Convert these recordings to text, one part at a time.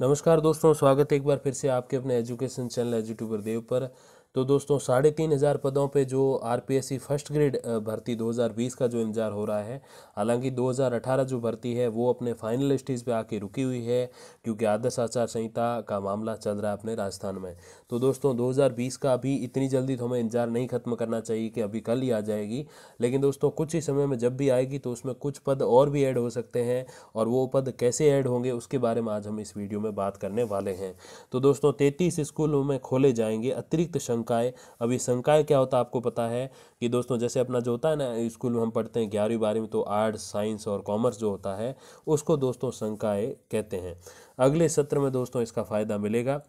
नमस्कार दोस्तों स्वागत है एक बार फिर से आपके अपने एजुकेशन चैनल एजुट्यूबर देव पर तो दोस्तों साढ़े तीन हज़ार पदों पे जो आरपीएससी फर्स्ट ग्रेड भर्ती 2020 का जो इंतजार हो रहा है हालांकि 2018 जो भर्ती है वो अपने फाइनल स्टेज पे आके रुकी हुई है क्योंकि आदर्श आचार संहिता का मामला चल रहा है अपने राजस्थान में तो दोस्तों 2020 का अभी इतनी जल्दी तो हमें इंतजार नहीं खत्म करना चाहिए कि अभी कल ही आ जाएगी लेकिन दोस्तों कुछ ही समय में जब भी आएगी तो उसमें कुछ पद और भी ऐड हो सकते हैं और वो पद कैसे ऐड होंगे उसके बारे में आज हम इस वीडियो में बात करने वाले हैं तो दोस्तों तैतीस स्कूलों में खोले जाएंगे अतिरिक्त संकाय अब ये संकाय क्या होता है आपको पता है कि दोस्तों जैसे अपना जो होता है ना स्कूल में हम पढ़ते हैं ग्यारहवीं बारहवीं तो आर्ट्स साइंस और कॉमर्स जो होता है उसको दोस्तों संकाय कहते हैं अगले सत्र में दोस्तों इसका फ़ायदा मिलेगा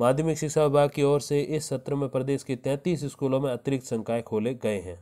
माध्यमिक शिक्षा विभाग की ओर से इस सत्र में प्रदेश के तैंतीस स्कूलों में अतिरिक्त संकाय खोले गए हैं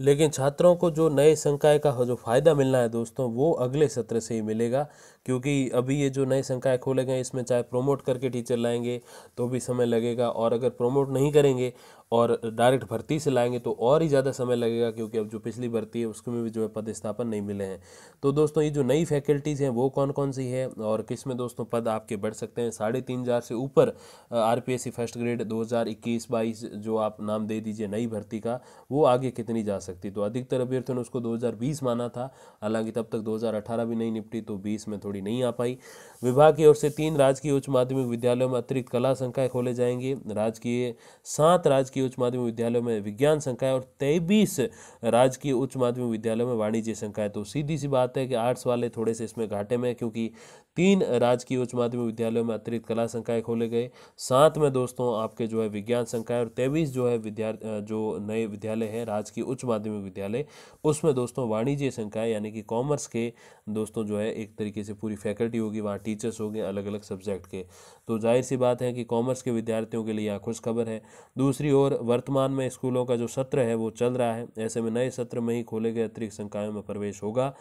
लेकिन छात्रों को जो नए संकाय का जो फ़ायदा मिलना है दोस्तों वो अगले सत्र से ही मिलेगा क्योंकि अभी ये जो नए संकाय खोले गए इसमें चाहे प्रोमोट करके टीचर लाएंगे तो भी समय लगेगा और अगर प्रोमोट नहीं करेंगे और डायरेक्ट भर्ती से लाएंगे तो और ही ज़्यादा समय लगेगा क्योंकि अब जो पिछली भर्ती है उसमें भी जो है पदस्थापन नहीं मिले हैं तो दोस्तों ये जो नई फैकल्टीज़ हैं वो कौन कौन सी है और किस में दोस्तों पद आपके बढ़ सकते हैं साढ़े तीन हज़ार से ऊपर R P S C first grade दो हज़ार इक्कीस बाईस जो आप नाम दे दीजिए नई भर्ती का वो आगे कितनी जा सकती तो अधिकतर अभ्यर्थियों ने उसको दो हज़ार बीस माना था हालांकि तब तक दो हज़ार अठारह भी नहीं निपटी तो बीस में थोड़ी नहीं आ पाई विभाग की ओर से तीन राजकीय उच्च माध्यमिक विद्यालयों में अतिरिक्त कला संख्या खोले जाएंगे राजकीय सात राजकीय राजकीय उच्च माध्यमिक विद्यालयों में विज्ञान संकाय और तेईस राजकीय उच्च माध्यमिक विद्यालयों में वाणिज्य संकाय तो सीधी सी बात है कि आर्ट्स वाले थोड़े से इसमें घाटे में क्योंकि तीन राजकीय उच्च माध्यमिक विद्यालयों में अतिरिक्त कला संकाय खोले गए सात में दोस्तों आपके जो है विज्ञान संकाय और तेईस जो है विद्या जो नए विद्यालय हैं राजकीय उच्च माध्यमिक विद्यालय उसमें दोस्तों वाणिज्य संकाय यानी कि कॉमर्स के दोस्तों जो है एक तरीके से पूरी फैकल्टी होगी वहाँ टीचर्स होंगे अलग अलग सब्जेक्ट के तो जाहिर सी बात है कि कॉमर्स के विद्यार्थियों के लिए यहाँ खुशखबर है दूसरी ओर और वर्तमान में स्कूलों का जो सत्र है वो चल रहा है ऐसे में नए सत्र में ही खोले गए अतिरिक्त संकायों में प्रवेश होगा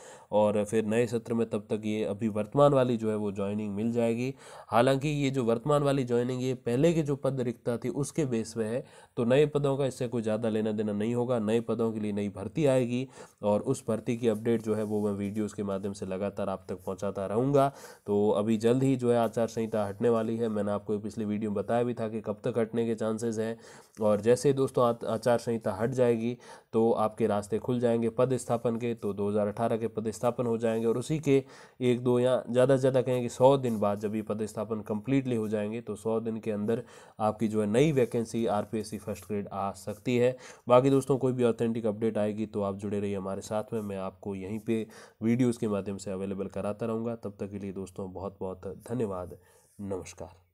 और फिर नए सत्र में तब तक ये अभी वर्तमान वाली जो है वो ज्वाइनिंग मिल जाएगी हालांकि ये जो वर्तमान वाली ज्वाइनिंग ये पहले की जो पद रिक्तता थी उसके बेस में है तो नए पदों का इससे कोई ज़्यादा लेना देना नहीं होगा नए पदों के लिए नई भर्ती आएगी और उस भर्ती की अपडेट जो है वो मैं वीडियोज़ के माध्यम से लगातार आप तक पहुँचाता रहूँगा तो अभी जल्द ही जो है आचार संहिता हटने वाली है मैंने आपको पिछली वीडियो में बताया भी था कि कब तक हटने के चांसेज हैं और और जैसे ही दोस्तों आचार संहिता हट जाएगी तो आपके रास्ते खुल जाएंगे पद स्थापन के तो 2018 के पद स्थापन हो जाएंगे और उसी के एक दो या ज़्यादा से ज़्यादा कहेंगे सौ दिन बाद जब ये पद स्थापन कम्प्लीटली हो जाएंगे तो सौ दिन के अंदर आपकी जो है नई वैकेंसी आर फर्स्ट ग्रेड आ सकती है बाकी दोस्तों कोई भी ऑथेंटिक अपडेट आएगी तो आप जुड़े रहिए हमारे साथ में मैं आपको यहीं पर वीडियोज़ के माध्यम से अवेलेबल कराता रहूँगा तब तक के लिए दोस्तों बहुत बहुत धन्यवाद नमस्कार